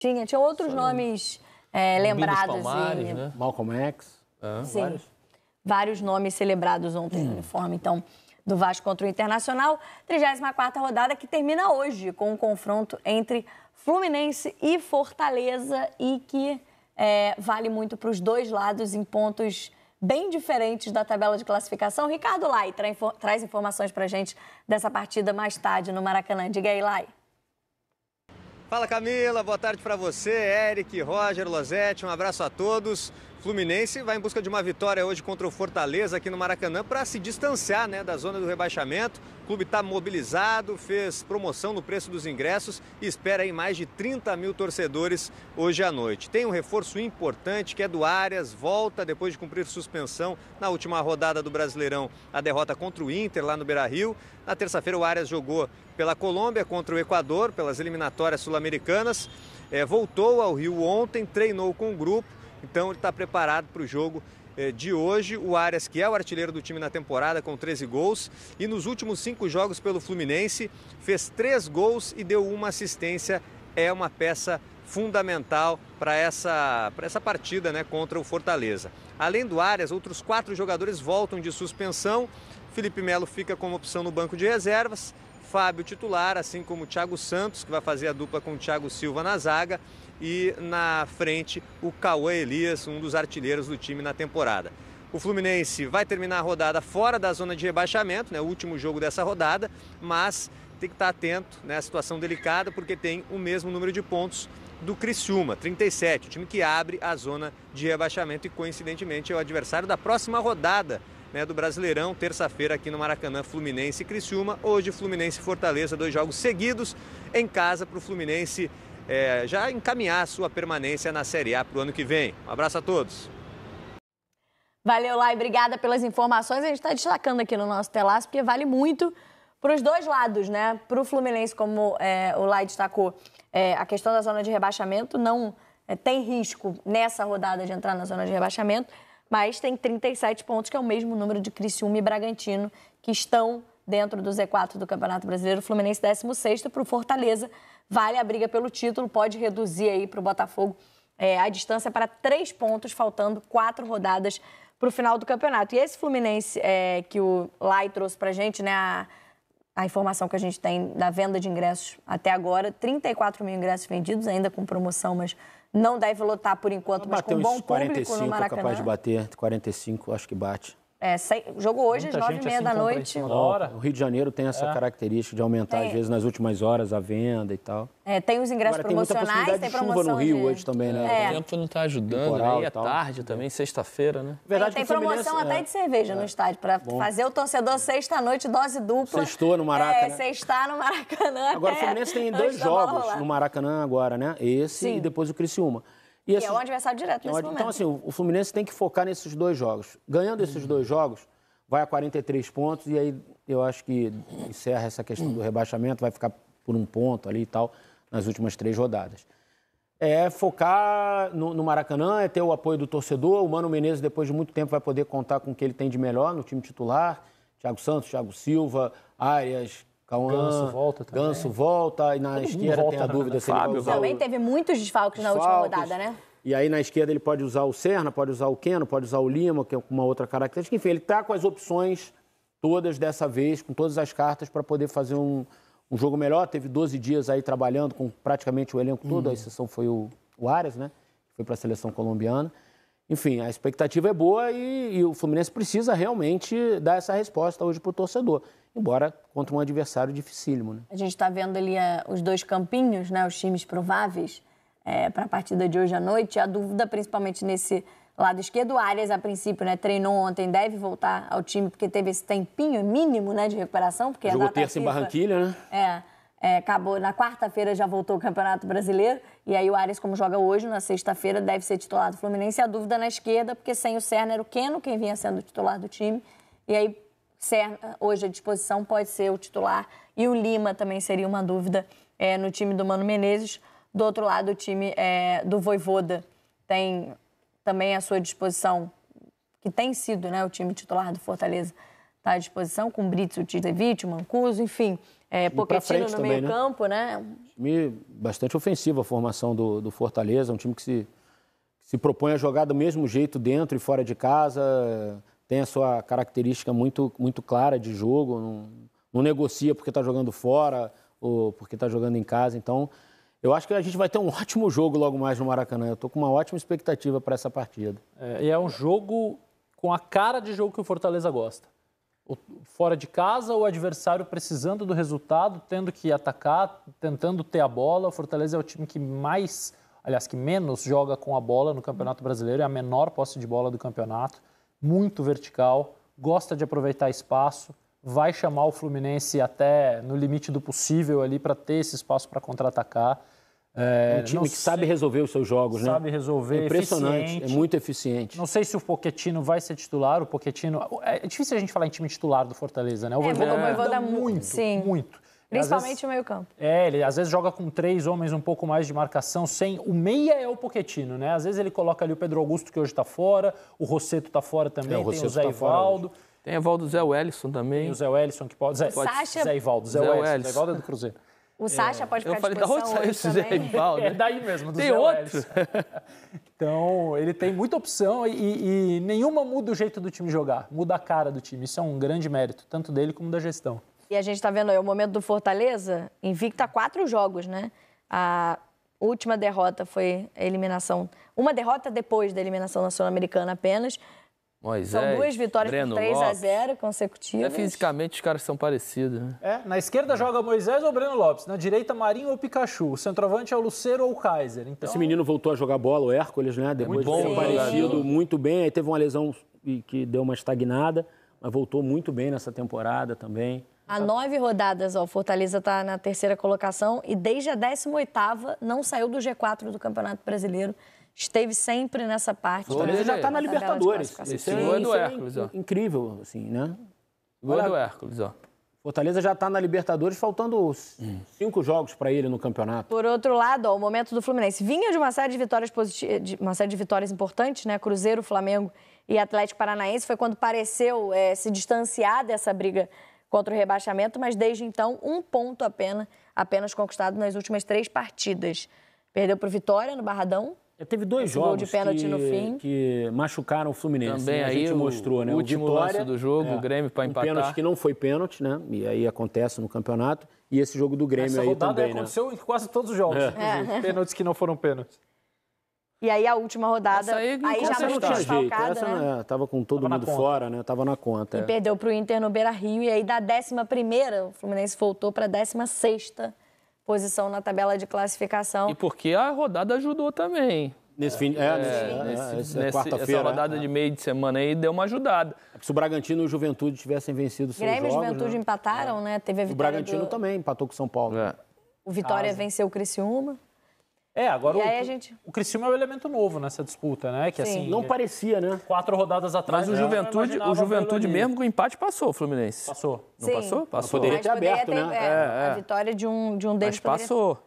Tinha, tinha outros nomes é, lembrados. Palmares, e... né? Malcolm X. Sim. Vários. vários. nomes celebrados ontem no hum. uniforme, então, do Vasco contra o Internacional. 34 rodada que termina hoje com um confronto entre Fluminense e Fortaleza e que é, vale muito para os dois lados em pontos bem diferentes da tabela de classificação. Ricardo Lai tra traz informações para gente dessa partida mais tarde no Maracanã. Diga aí, Lai. Fala Camila, boa tarde para você, Eric, Roger, Lozette. um abraço a todos. Fluminense vai em busca de uma vitória hoje contra o Fortaleza aqui no Maracanã para se distanciar né, da zona do rebaixamento. O clube está mobilizado, fez promoção no preço dos ingressos e espera aí mais de 30 mil torcedores hoje à noite. Tem um reforço importante que é do Arias, volta depois de cumprir suspensão na última rodada do Brasileirão, a derrota contra o Inter lá no Beira-Rio. Na terça-feira o Arias jogou pela Colômbia contra o Equador, pelas eliminatórias sul-americanas. É, voltou ao Rio ontem, treinou com o grupo então ele está preparado para o jogo eh, de hoje. O Arias, que é o artilheiro do time na temporada, com 13 gols. E nos últimos cinco jogos pelo Fluminense, fez três gols e deu uma assistência. É uma peça fundamental para essa, essa partida né, contra o Fortaleza. Além do Arias, outros quatro jogadores voltam de suspensão. Felipe Melo fica como opção no banco de reservas. Fábio titular, assim como Thiago Santos, que vai fazer a dupla com o Thiago Silva na zaga, e na frente o Cauã Elias, um dos artilheiros do time na temporada. O Fluminense vai terminar a rodada fora da zona de rebaixamento, né, o último jogo dessa rodada, mas tem que estar atento, né, a situação delicada, porque tem o mesmo número de pontos do Criciúma, 37, o time que abre a zona de rebaixamento e coincidentemente é o adversário da próxima rodada né, do Brasileirão, terça-feira aqui no Maracanã, Fluminense e Criciúma. Hoje, Fluminense e Fortaleza, dois jogos seguidos em casa para o Fluminense é, já encaminhar sua permanência na Série A para o ano que vem. Um abraço a todos. Valeu, Lai, obrigada pelas informações. A gente está destacando aqui no nosso telaço, porque vale muito para os dois lados, né? Para o Fluminense, como é, o Lai destacou, é, a questão da zona de rebaixamento não é, tem risco nessa rodada de entrar na zona de rebaixamento mas tem 37 pontos, que é o mesmo número de Criciúma e Bragantino, que estão dentro do Z4 do Campeonato Brasileiro. Fluminense 16 para o Fortaleza. Vale a briga pelo título, pode reduzir aí para o Botafogo é, a distância para três pontos, faltando quatro rodadas para o final do campeonato. E esse Fluminense é, que o Lai trouxe para a gente, né, a, a, informação que a gente tem da venda de ingressos até agora, 34 mil ingressos vendidos, ainda com promoção, mas não deve lotar por enquanto, mas com um bom 45, no Maracanã. É capaz de bater 45, acho que bate. É, sei, jogo hoje Muita às nove e meia assim da noite. Hora. O Rio de Janeiro tem essa é. característica de aumentar, é. às vezes, nas últimas horas, a venda e tal. É, tem os ingressos Agora, promocionais, tem, tem promoção. chuva no Rio de... hoje também, né? É. é. O tempo não está ajudando, Aí né? é tarde também, é. sexta-feira, né? Verdade, tem, tem promoção até de cerveja no estádio, para fazer o torcedor sexta-noite, dose dupla. Sextou no Maracanã. É, sexta no Maracanã. Agora, o Fluminense tem dois jogos no Maracanã agora, né? Esse Sim. e depois o Criciúma. E, assim, e é o assim, adversário direto é nesse então, momento. Então, assim, o Fluminense tem que focar nesses dois jogos. Ganhando esses dois jogos, vai a 43 pontos e aí eu acho que encerra essa questão do rebaixamento, vai ficar por um ponto ali e tal nas últimas três rodadas. É focar no, no Maracanã, é ter o apoio do torcedor. O Mano Menezes, depois de muito tempo, vai poder contar com o que ele tem de melhor no time titular. Thiago Santos, Thiago Silva, Arias, Cauã, Ganso volta também. Ganso volta, e na Todo esquerda tem a dúvida se Fábio, ele vai usar Também teve muitos desfalques, desfalques na última rodada, né? E aí na esquerda ele pode usar o Serna, pode usar o Keno, pode usar o Lima, que é uma outra característica. Enfim, ele está com as opções todas dessa vez, com todas as cartas para poder fazer um, um jogo melhor. Teve 12 dias aí trabalhando com praticamente o elenco todo, hum. a exceção foi o, o Arias, né? Que foi para a seleção colombiana. Enfim, a expectativa é boa e, e, o Fluminense precisa realmente dar essa resposta hoje para o torcedor embora contra um adversário dificílimo. Né? A gente está vendo ali eh, os dois campinhos, né, os times prováveis é, eh, para a partida de hoje à noite. A dúvida, principalmente nesse lado esquerdo, o Arias, a princípio, né, treinou ontem, deve voltar ao time, porque teve esse tempinho mínimo né, de recuperação. Porque Jogou terça em Barranquilha, né? É, é, acabou na quarta-feira já voltou o Campeonato Brasileiro e aí o Arias, como joga hoje na sexta-feira deve ser titular do Fluminense a dúvida na esquerda porque sem o Cerner o Keno quem vinha sendo titular do time e aí é, hoje à disposição, pode ser o titular. E o Lima também seria uma dúvida é, no time do Mano Menezes. Do outro lado, o time é, do Voivoda tem também à sua disposição, que tem sido né, o time titular do Fortaleza, está à disposição, com Brits, o Tizevich, o Mancuso, enfim, é, Pochettino no meio campo, né? Um né? time bastante ofensivo a formação do, do Fortaleza, um time que se, que se propõe a jogar do mesmo jeito dentro e fora de casa, tem a sua característica muito, muito clara de jogo, não, não negocia porque está jogando fora ou porque está jogando em casa. Então, eu acho que a gente vai ter um ótimo jogo logo mais no Maracanã. Eu estou com uma ótima expectativa para essa partida. É, e é um jogo com a cara de jogo que o Fortaleza gosta. fora de casa, o adversário precisando do resultado, tendo que atacar, tentando ter a bola. O Fortaleza é o time que mais, aliás, que menos joga com a bola no Campeonato Brasileiro, é a menor posse de bola do campeonato muito vertical, gosta de aproveitar espaço, vai chamar o Fluminense até no limite do possível ali para ter esse espaço para contra-atacar. É, é um time que sei, sabe resolver os seus jogos, sabe né? Sabe resolver. É, é impressionante, é muito eficiente. Não sei se o Poquetino vai ser titular. O Poquetino. É difícil a gente falar em time titular do Fortaleza, né? O é, Voivoda, é. muito. Sim. muito. Principalmente vezes, o meio-campo. É, ele às vezes joga com três homens um pouco mais de marcação, sem. O meia é o Poquetino, né? Às vezes ele coloca ali o Pedro Augusto, que hoje está fora, o Rosseto está fora também, é, o tem o Zé tá Ivaldo. Tem o Valdo Zé Wellison também. Tem o Zé Wellison que pode. Zé, pode... Sacha... Zé Ivaldo. Zé, Zé Wellison. Zé Ivaldo é do Cruzeiro. O Sacha é. pode ficar Eu falei, da onde saiu esse Zé Ivaldo? Né? É daí mesmo, do tem Zé outro. então, ele tem muita opção e, e nenhuma muda o jeito do time jogar, muda a cara do time. Isso é um grande mérito, tanto dele como da gestão. E a gente está vendo aí o momento do Fortaleza, invicta quatro jogos, né? A última derrota foi a eliminação. Uma derrota depois da eliminação na Sul-Americana apenas. Moisés, são duas vitórias Breno por 3 Lopes. a 0 é consecutivas. fisicamente os caras são parecidos, né? É, na esquerda joga Moisés ou Breno Lopes, na direita Marinho ou Pikachu, o centroavante é o Lucero ou o Kaiser. Então... Esse menino voltou a jogar bola, o Hércules, né? Depois é muito bom, parecido, muito bem, aí teve uma lesão que deu uma estagnada, mas voltou muito bem nessa temporada também. Há nove rodadas, ó, Fortaleza está na terceira colocação e desde a 18 oitava não saiu do G4 do Campeonato Brasileiro. Esteve sempre nessa parte. Fortaleza tá já está na Libertadores. Esse é, do é Hércules, ó. incrível, assim, né? Gol é do Hércules, ó. Fortaleza já está na Libertadores, faltando cinco jogos para ele no campeonato. Por outro lado, ó, o momento do Fluminense vinha de uma série de vitórias positivas, de uma série de vitórias importantes, né? Cruzeiro, Flamengo e Atlético Paranaense. Foi quando pareceu é, se distanciar dessa briga contra o rebaixamento, mas desde então, um ponto apenas, apenas conquistado nas últimas três partidas. Perdeu para o Vitória no Barradão. É, teve dois jogos que, que, machucaram o Fluminense. Também né? a gente o, mostrou, né? O Vitória, lance do jogo, é, o Grêmio para empatar. Um pênalti que não foi pênalti, né? E aí acontece no campeonato. E esse jogo do Grêmio Essa aí também, aí aconteceu né? aconteceu em quase todos os jogos. É. É. Pênaltis que não foram pênaltis. E aí a última rodada, aí, aí já não tinha desfalcado, né? É, tava com todo tava mundo fora, né? Tava na conta. E é. perdeu pro Inter no Beira-Rio. E aí da 11ª, o Fluminense voltou pra 16ª posição na tabela de classificação. E porque a rodada ajudou também. Nesse fim, é, é, nesse, é, é quarta-feira. Essa né? rodada de meio de semana aí deu uma ajudada. É, se o Bragantino e o Juventude tivessem vencido seus Grêmio jogos... Grêmio e Juventude né? empataram, é. né? Teve a vitória O Bragantino do... também empatou com o São Paulo. É. O Vitória Asa. venceu o Criciúma. É, agora o, a gente... o Criciúma é o elemento novo nessa disputa, né? Que Sim. assim. Não parecia, né? Quatro rodadas atrás. Mas o né? Juventude, o Juventude mesmo com o empate passou, o Fluminense. Passou. Não Sim. passou? Passou. Mas direito ter aberto, poderia ter, né? É, é. A é. vitória de um, de um deles. Mas poderia... passou.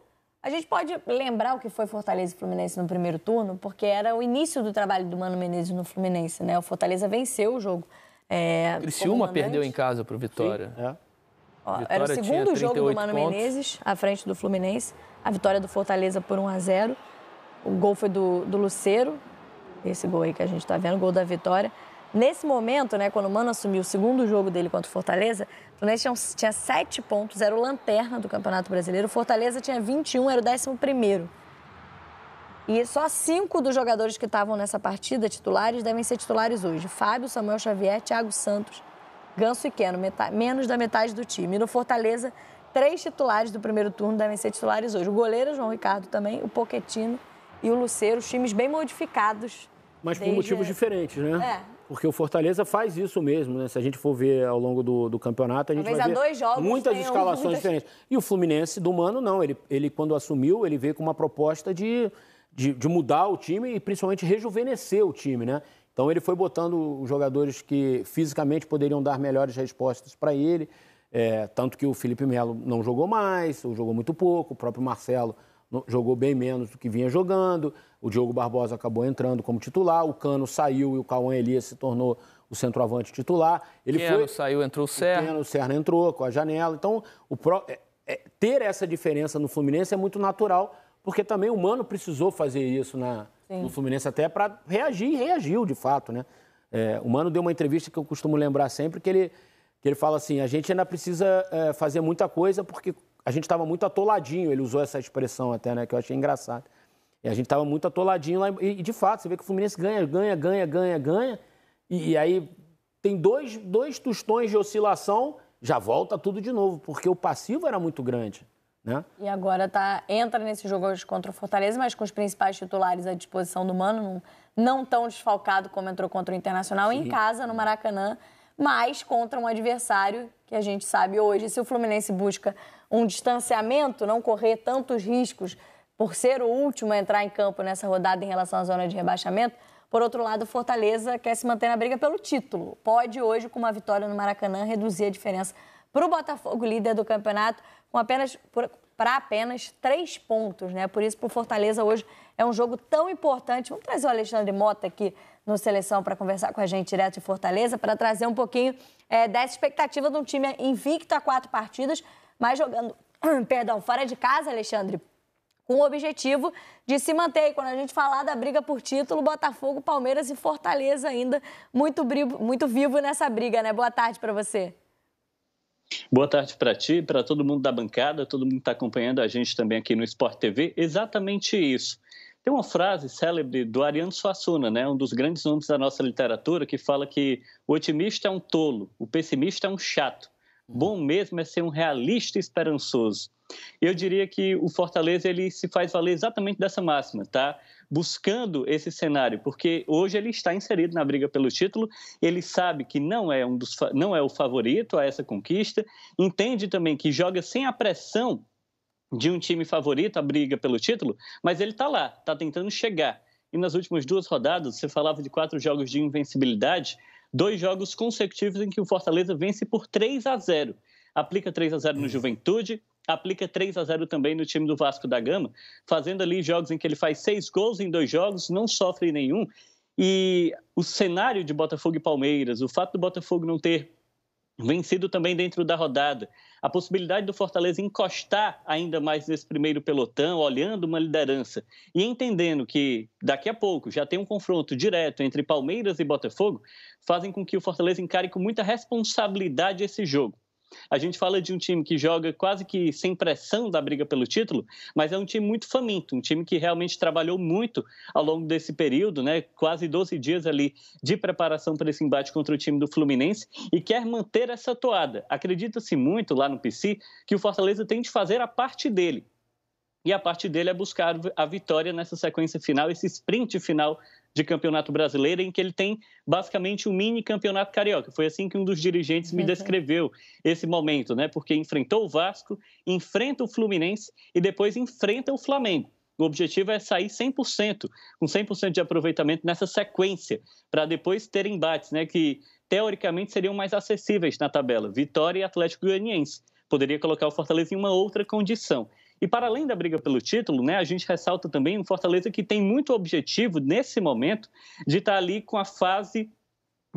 A gente pode lembrar o que foi Fortaleza e Fluminense no primeiro turno, porque era o início do trabalho do Mano Menezes no Fluminense, né? O Fortaleza venceu o jogo. É, Criciúma perdeu em casa pro Vitória. Sim, é. Ó, era o segundo jogo do Mano pontos. Menezes, à frente do Fluminense. A vitória do Fortaleza por 1 a 0 O gol foi do, do Luceiro. Esse gol aí que a gente está vendo, gol da vitória. Nesse momento, né, quando o Mano assumiu o segundo jogo dele contra o Fortaleza, o Fluminense tinha, tinha 7 pontos, era o lanterna do Campeonato Brasileiro. O Fortaleza tinha 21, era o 11. E só cinco dos jogadores que estavam nessa partida, titulares, devem ser titulares hoje: Fábio, Samuel Xavier, Thiago Santos, Ganso e Keno, metade, menos da metade do time. E no Fortaleza, três titulares do primeiro turno devem ser titulares hoje. O goleiro João Ricardo também, o Poquetino e o Luceiro, os times bem modificados. Mas por desde... motivos diferentes, né? É, porque o Fortaleza faz isso mesmo, né? Se a gente for ver ao longo do, do campeonato, a gente Talvez vai ver jogos, muitas escalações muitas... diferentes. E o Fluminense do Mano, não. Ele, ele quando assumiu, ele veio com uma proposta de, de, de, mudar o time e principalmente rejuvenescer o time, né? Então ele foi botando os jogadores que fisicamente poderiam dar melhores respostas para ele, é, tanto que o Felipe Melo não jogou mais, ou jogou muito pouco, o próprio Marcelo jogou bem menos do que vinha jogando, o Diogo Barbosa acabou entrando como titular, o Cano saiu e o Cauã Elias se tornou o centroavante titular. Ele foi... saiu, entrou o Serna. O, Queno, o Serna entrou com a janela. Então, o pro... é, é, ter essa diferença no Fluminense é muito natural, porque também o Mano precisou fazer isso na, Sim. no Fluminense até para reagir, e reagiu de fato, né? É, o Mano deu uma entrevista que eu costumo lembrar sempre, que ele, que ele fala assim, a gente ainda precisa é, fazer muita coisa porque a gente estava muito atoladinho, ele usou essa expressão até, né, que eu achei engraçado. E a gente estava muito atoladinho lá, e, e, de fato, você vê que o Fluminense ganha, ganha, ganha, ganha, ganha, e, e aí tem dois, dois tostões de oscilação, já volta tudo de novo, porque o passivo era muito grande. Né? E agora tá, entra nesse jogo hoje contra o Fortaleza, mas com os principais titulares à disposição do Mano, não, não tão desfalcado como entrou contra o Internacional, Sim. em casa, no Maracanã, mas contra um adversário que a gente sabe hoje. Se o Fluminense busca um distanciamento, não correr tantos riscos por ser o último a entrar em campo nessa rodada em relação à zona de rebaixamento, por outro lado, o Fortaleza quer se manter na briga pelo título. Pode hoje, com uma vitória no Maracanã, reduzir a diferença para o Botafogo, líder do campeonato, com apenas para apenas três pontos, né? Por isso, para o Fortaleza hoje é um jogo tão importante. Vamos trazer o Alexandre Mota aqui no Seleção para conversar com a gente direto de Fortaleza, para trazer um pouquinho é, dessa expectativa de um time invicto a quatro partidas, mas jogando, perdão, fora de casa, Alexandre, com o objetivo de se manter. E quando a gente falar da briga por título, Botafogo, Palmeiras e Fortaleza ainda muito, muito vivo nessa briga, né? Boa tarde para você. Boa tarde para ti, para todo mundo da bancada, todo mundo que está acompanhando a gente também aqui no Sport TV. Exatamente isso. Tem uma frase célebre do Ariano Suassuna, né, um dos grandes nomes da nossa literatura, que fala que o otimista é um tolo, o pessimista é um chato. Hum. Bom mesmo é ser um realista esperançoso. Eu diria que o Fortaleza ele se faz valer exatamente dessa máxima, tá? Buscando esse cenário, porque hoje ele está inserido na briga pelo título, ele sabe que não é um dos não é o favorito a essa conquista, entende também que joga sem a pressão de um time favorito a briga pelo título, mas ele está lá, está tentando chegar. E nas últimas duas rodadas, você falava de quatro jogos de invencibilidade, dois jogos consecutivos em que o Fortaleza vence por 3 a 0. Aplica 3 a 0 no uhum. Juventude, aplica 3 a 0 também no time do Vasco da Gama, fazendo ali jogos em que ele faz seis gols em dois jogos, não sofre nenhum. E o cenário de Botafogo e Palmeiras, o fato do Botafogo não ter vencido também dentro da rodada, a possibilidade do Fortaleza encostar ainda mais nesse primeiro pelotão, olhando uma liderança e entendendo que daqui a pouco já tem um confronto direto entre Palmeiras e Botafogo, fazem com que o Fortaleza encare com muita responsabilidade esse jogo. A gente fala de um time que joga quase que sem pressão da briga pelo título, mas é um time muito faminto, um time que realmente trabalhou muito ao longo desse período, né? Quase 12 dias ali de preparação para esse embate contra o time do Fluminense e quer manter essa toada. Acredita-se muito lá no PC que o Fortaleza tem de fazer a parte dele e a parte dele é buscar a vitória nessa sequência final, esse sprint final de Campeonato Brasileiro, em que ele tem basicamente um mini campeonato carioca. Foi assim que um dos dirigentes me descreveu esse momento, né? Porque enfrentou o Vasco, enfrenta o Fluminense e depois enfrenta o Flamengo. O objetivo é sair 100%, com 100% de aproveitamento nessa sequência, para depois ter embates, né? Que teoricamente seriam mais acessíveis na tabela: Vitória e Atlético Goianiense. Poderia colocar o Fortaleza em uma outra condição. E para além da briga pelo título, né, a gente ressalta também um Fortaleza que tem muito objetivo nesse momento de estar tá ali com a fase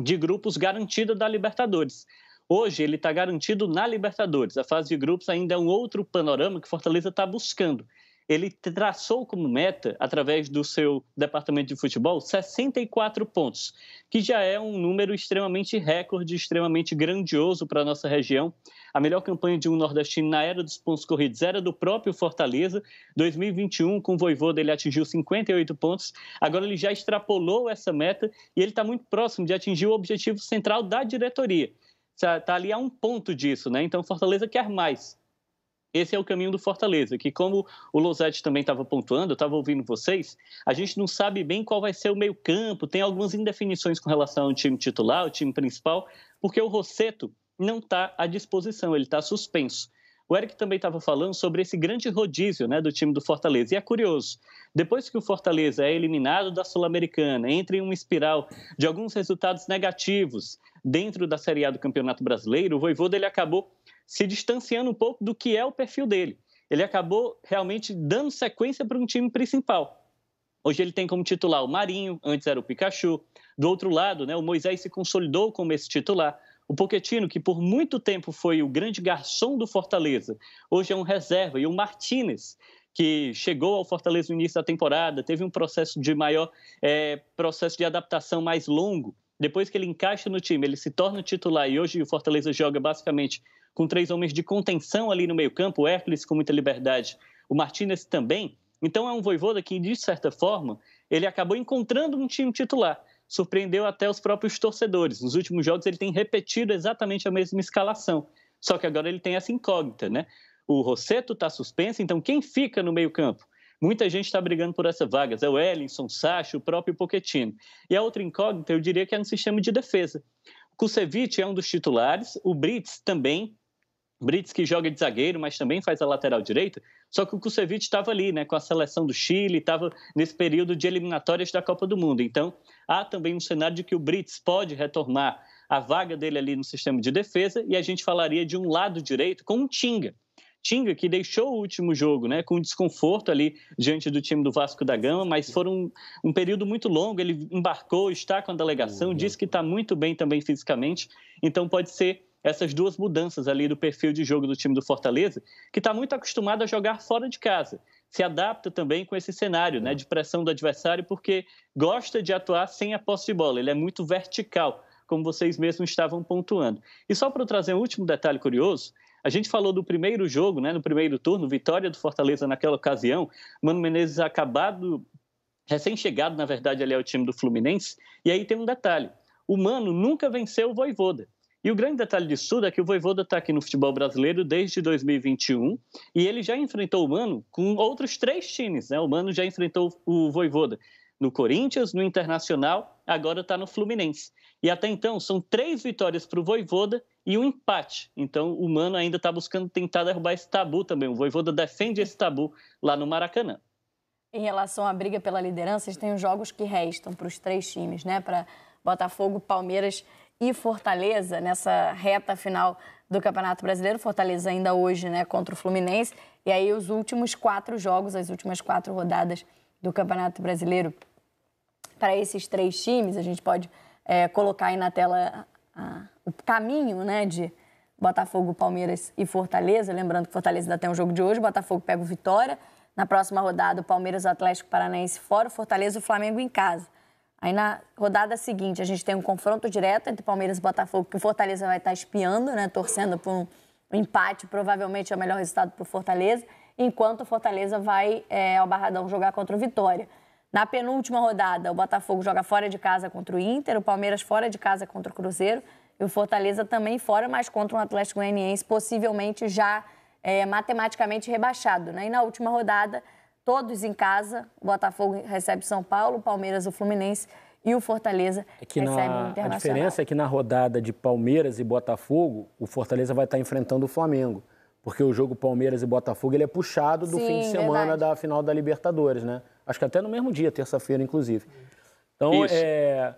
de grupos garantida da Libertadores. Hoje ele está garantido na Libertadores. A fase de grupos ainda é um outro panorama que Fortaleza está buscando ele traçou como meta, através do seu departamento de futebol, 64 pontos, que já é um número extremamente recorde, extremamente grandioso para a nossa região. A melhor campanha de um nordestino na era dos pontos corridos era do próprio Fortaleza. 2021, com o Voivoda, ele atingiu 58 pontos. Agora ele já extrapolou essa meta e ele está muito próximo de atingir o objetivo central da diretoria. Está tá ali a um ponto disso, né? Então Fortaleza quer mais esse é o caminho do Fortaleza, que como o Losetti também estava pontuando, eu estava ouvindo vocês, a gente não sabe bem qual vai ser o meio campo, tem algumas indefinições com relação ao time titular, o time principal, porque o Rosseto não está à disposição, ele está suspenso. O Eric também estava falando sobre esse grande rodízio né, do time do Fortaleza. E é curioso, depois que o Fortaleza é eliminado da Sul-Americana, entra em uma espiral de alguns resultados negativos dentro da Série A do Campeonato Brasileiro, o Voivoda ele acabou se distanciando um pouco do que é o perfil dele. Ele acabou realmente dando sequência para um time principal. Hoje ele tem como titular o Marinho, antes era o Pikachu. Do outro lado, né, o Moisés se consolidou como esse titular. O Poquetino, que por muito tempo foi o grande garçom do Fortaleza, hoje é um reserva. E o Martinez, que chegou ao Fortaleza no início da temporada, teve um processo de maior é, processo de adaptação mais longo. Depois que ele encaixa no time, ele se torna titular e hoje o Fortaleza joga basicamente com três homens de contenção ali no meio-campo, o Hércules com muita liberdade, o Martinez também. Então é um voivoda que, de certa forma, ele acabou encontrando um time titular. Surpreendeu até os próprios torcedores. Nos últimos jogos ele tem repetido exatamente a mesma escalação. Só que agora ele tem essa incógnita, né? O Rosseto está suspenso, então quem fica no meio-campo? Muita gente está brigando por essa vaga. É o Ellison, Sacha, o próprio Pochettino. E a outra incógnita, eu diria que é no sistema de defesa. Kusevich é um dos titulares, o Brits também, Brits que joga de zagueiro, mas também faz a lateral direita. Só que o Kusevich estava ali, né, com a seleção do Chile, estava nesse período de eliminatórias da Copa do Mundo. Então, há também um cenário de que o Brits pode retomar a vaga dele ali no sistema de defesa e a gente falaria de um lado direito com o Tinga. Tinga que deixou o último jogo, né, com desconforto ali diante do time do Vasco da Gama, mas foram um, um período muito longo. Ele embarcou, está com a delegação, uhum. diz que está muito bem também fisicamente, então pode ser essas duas mudanças ali do perfil de jogo do time do Fortaleza, que está muito acostumado a jogar fora de casa. Se adapta também com esse cenário né, de pressão do adversário, porque gosta de atuar sem a posse de bola, ele é muito vertical, como vocês mesmos estavam pontuando. E só para trazer um último detalhe curioso, a gente falou do primeiro jogo, né, no primeiro turno, vitória do Fortaleza naquela ocasião, Mano Menezes acabado, recém-chegado, na verdade, ali ao time do Fluminense, e aí tem um detalhe, o Mano nunca venceu o Voivoda. E o grande detalhe disso tudo é que o Voivoda está aqui no futebol brasileiro desde 2021 e ele já enfrentou o Mano com outros três times, né? O Mano já enfrentou o Voivoda no Corinthians, no Internacional, agora está no Fluminense. E até então são três vitórias para o Voivoda e um empate. Então o Mano ainda está buscando tentar derrubar esse tabu também. O Voivoda defende esse tabu lá no Maracanã. Em relação à briga pela liderança, tem os jogos que restam para os três times, né? Para Botafogo, Palmeiras e Fortaleza nessa reta final do Campeonato Brasileiro. Fortaleza ainda hoje, né, contra o Fluminense. E aí os últimos quatro jogos, as últimas quatro rodadas do Campeonato Brasileiro para esses três times. A gente pode é, colocar aí na tela a, o caminho, né, de Botafogo, Palmeiras e Fortaleza. Lembrando que Fortaleza ainda tem um jogo de hoje. Botafogo pega o Vitória. Na próxima rodada, o Palmeiras, o Atlético Paranaense fora, o Fortaleza, o Flamengo em casa. Aí na rodada seguinte a gente tem um confronto direto entre Palmeiras e Botafogo, que o Fortaleza vai estar tá espiando, né? Torcendo por um empate, provavelmente é o melhor resultado para o Fortaleza, enquanto o Fortaleza vai é, ao Barradão jogar contra o Vitória. Na penúltima rodada, o Botafogo joga fora de casa contra o Inter, o Palmeiras fora de casa contra o Cruzeiro e o Fortaleza também fora, mas contra um Atlético Goianiense possivelmente já é, matematicamente rebaixado. Né? E na última rodada todos em casa. O Botafogo recebe São Paulo, Palmeiras o Fluminense e o Fortaleza é que recebe na, o Internacional. A diferença é que na rodada de Palmeiras e Botafogo, o Fortaleza vai estar enfrentando o Flamengo. Porque o jogo Palmeiras e Botafogo ele é puxado do Sim, fim de semana verdade. da final da Libertadores, né? Acho que até no mesmo dia, terça-feira, inclusive. Então, é,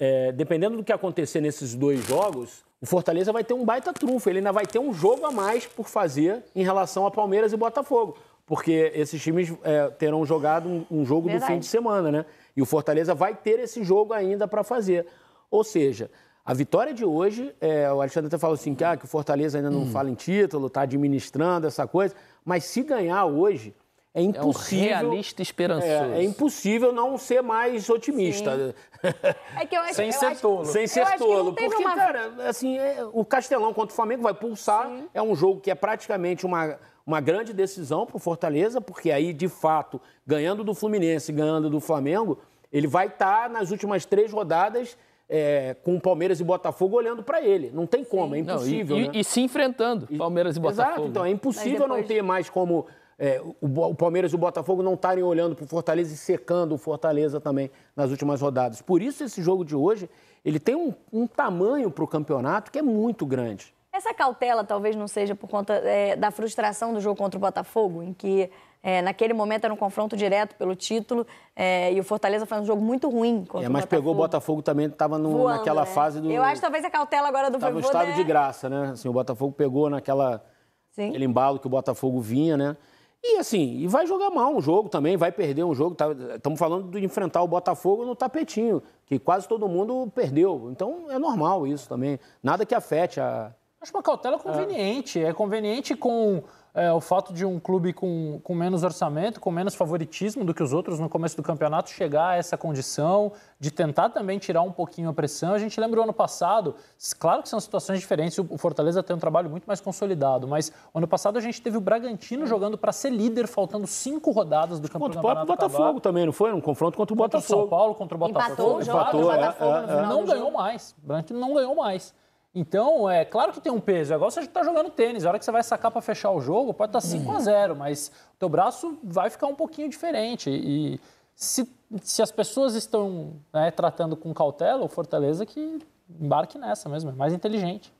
é, dependendo do que acontecer nesses dois jogos, o Fortaleza vai ter um baita trunfo. Ele ainda vai ter um jogo a mais por fazer em relação a Palmeiras e Botafogo porque esses times é, terão jogado um, um jogo Verdade. do fim de semana, né? E o Fortaleza vai ter esse jogo ainda para fazer. Ou seja, a vitória de hoje, é, o Alexandre até falou assim, que, ah, que o Fortaleza ainda não hum. fala em título, está administrando essa coisa, mas se ganhar hoje, é impossível. É um realista esperançoso. É, é, impossível não ser mais otimista. é que eu acho, Sem eu ser tolo. Sem ser tolo. Porque, uma... cara, assim, é, o Castelão contra o Flamengo vai pulsar. Sim. É um jogo que é praticamente uma, uma grande decisão para o Fortaleza, porque aí, de fato, ganhando do Fluminense, ganhando do Flamengo, ele vai estar tá nas últimas três rodadas. É, com Palmeiras e Botafogo olhando para ele. Não tem como, é Sim. é impossível. Não, e, né? e, e, se enfrentando, Palmeiras e, e Botafogo. Exato, então é impossível depois... não ter mais como é, o, o, Palmeiras e o Botafogo não estarem olhando para o Fortaleza e secando o Fortaleza também nas últimas rodadas. Por isso, esse jogo de hoje ele tem um, um tamanho para o campeonato que é muito grande. Essa cautela talvez não seja por conta é, da frustração do jogo contra o Botafogo, em que é, naquele momento era um confronto direto pelo título é, e o Fortaleza foi um jogo muito ruim contra é, mas o pegou o Botafogo também, estava naquela né? fase do... Eu acho talvez a cautela agora do Estava no estado de é graça, né? Assim, o Botafogo pegou naquela... Sim. Aquele embalo que o Botafogo vinha, né? E assim, e vai jogar mal um jogo também, vai perder um jogo. Estamos tá, falando de enfrentar o Botafogo no tapetinho, que quase todo mundo perdeu. Então é normal isso também. Nada que afete a. Acho uma cautela conveniente. É, é conveniente com é, o fato de um clube com, com menos orçamento, com menos favoritismo do que os outros no começo do campeonato, chegar a essa condição de tentar também tirar um pouquinho a pressão. A gente lembra o ano passado, claro que são situações diferentes, o Fortaleza tem um trabalho muito mais consolidado, mas ano passado a gente teve o Bragantino jogando para ser líder, faltando cinco rodadas do campeonato. Contra o Botafogo acabar. também, não foi? Um confronto contra o Botafogo. Contra o São Paulo, contra o Botafogo. Empatou, o jogo, Empatou, é, Botafogo, é, é, não ganhou mais. O Bragantino não ganhou mais. Então, é claro que tem um peso. É igual você está jogando tênis. A hora que você vai sacar para fechar o jogo, pode estar tá 5 a 0 mas o teu braço vai ficar um pouquinho diferente. E se, se as pessoas estão né, tratando com cautela, o Fortaleza que embarque nessa mesmo, é mais inteligente.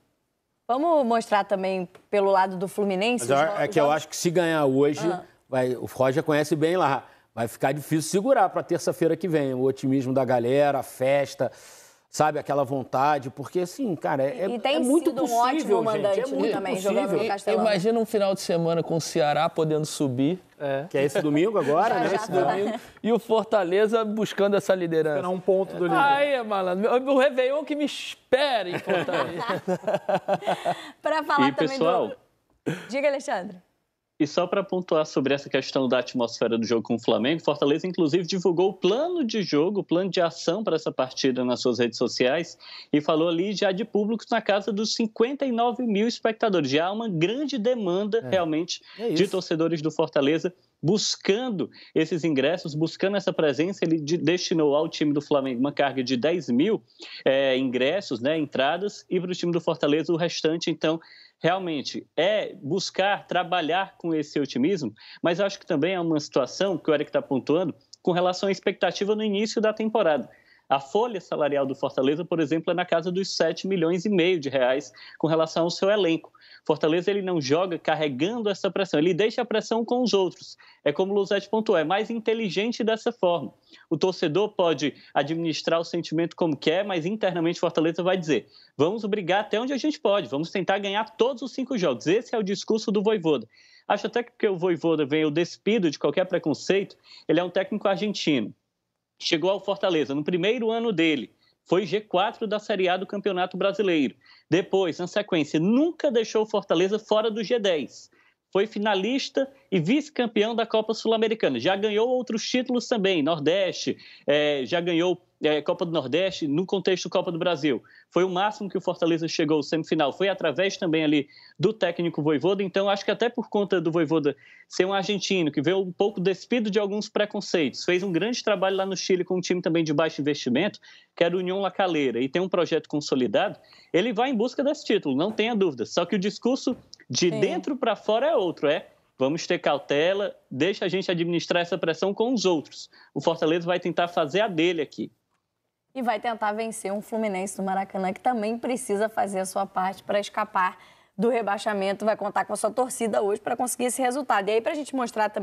Vamos mostrar também pelo lado do Fluminense. Mas é que eu acho que se ganhar hoje, uhum. vai, o Roger conhece bem lá. Vai ficar difícil segurar para terça-feira que vem o otimismo da galera, a festa sabe, aquela vontade, porque assim, cara, é, e é tem é muito sido possível, um ótimo gente, é mandante é muito também possível. jogando no Castelão. Imagina um final de semana com o Ceará podendo subir, é. que é esse domingo agora, já, né? Já esse tá. domingo. E o Fortaleza buscando essa liderança. Esperar um ponto do líder. Aí, malandro, o Réveillon que me espere em Fortaleza. pra falar e, também pessoal, do... Diga, Alexandre. E só para pontuar sobre essa questão da atmosfera do jogo com o Flamengo, Fortaleza inclusive divulgou o plano de jogo, o plano de ação para essa partida nas suas redes sociais e falou ali já de públicos na casa dos 59 mil espectadores. Já há uma grande demanda é. realmente é de torcedores do Fortaleza buscando esses ingressos, buscando essa presença. Ele destinou ao time do Flamengo uma carga de 10 mil é, ingressos, né, entradas, e para o time do Fortaleza o restante, então, realmente é buscar trabalhar com esse otimismo, mas acho que também é uma situação que o Eric está pontuando com relação à expectativa no início da temporada. A folha salarial do Fortaleza, por exemplo, é na casa dos 7 milhões e meio de reais com relação ao seu elenco. Fortaleza ele não joga carregando essa pressão, ele deixa a pressão com os outros. É como o Luzete pontuou, é mais inteligente dessa forma. O torcedor pode administrar o sentimento como quer, mas internamente Fortaleza vai dizer: vamos brigar até onde a gente pode, vamos tentar ganhar todos os cinco jogos. Esse é o discurso do Voivoda. Acho até que o Voivoda veio despido de qualquer preconceito, ele é um técnico argentino chegou ao Fortaleza no primeiro ano dele. Foi G4 da Série A do Campeonato Brasileiro. Depois, na sequência, nunca deixou o Fortaleza fora do G10 foi finalista e vice-campeão da Copa Sul-Americana. Já ganhou outros títulos também, Nordeste, é, já ganhou é, Copa do Nordeste no contexto Copa do Brasil. Foi o máximo que o Fortaleza chegou ao semifinal. Foi através também ali do técnico Voivoda. Então, acho que até por conta do Voivoda ser um argentino, que veio um pouco despido de alguns preconceitos, fez um grande trabalho lá no Chile com um time também de baixo investimento, que era o União Lacaleira, e tem um projeto consolidado, ele vai em busca desse título, não tenha dúvida. Só que o discurso de Sim. dentro para fora é outro, é vamos ter cautela, deixa a gente administrar essa pressão com os outros. O Fortaleza vai tentar fazer a dele aqui. E vai tentar vencer um Fluminense do Maracanã que também precisa fazer a sua parte para escapar do rebaixamento. Vai contar com a sua torcida hoje para conseguir esse resultado. E aí, para a gente mostrar também.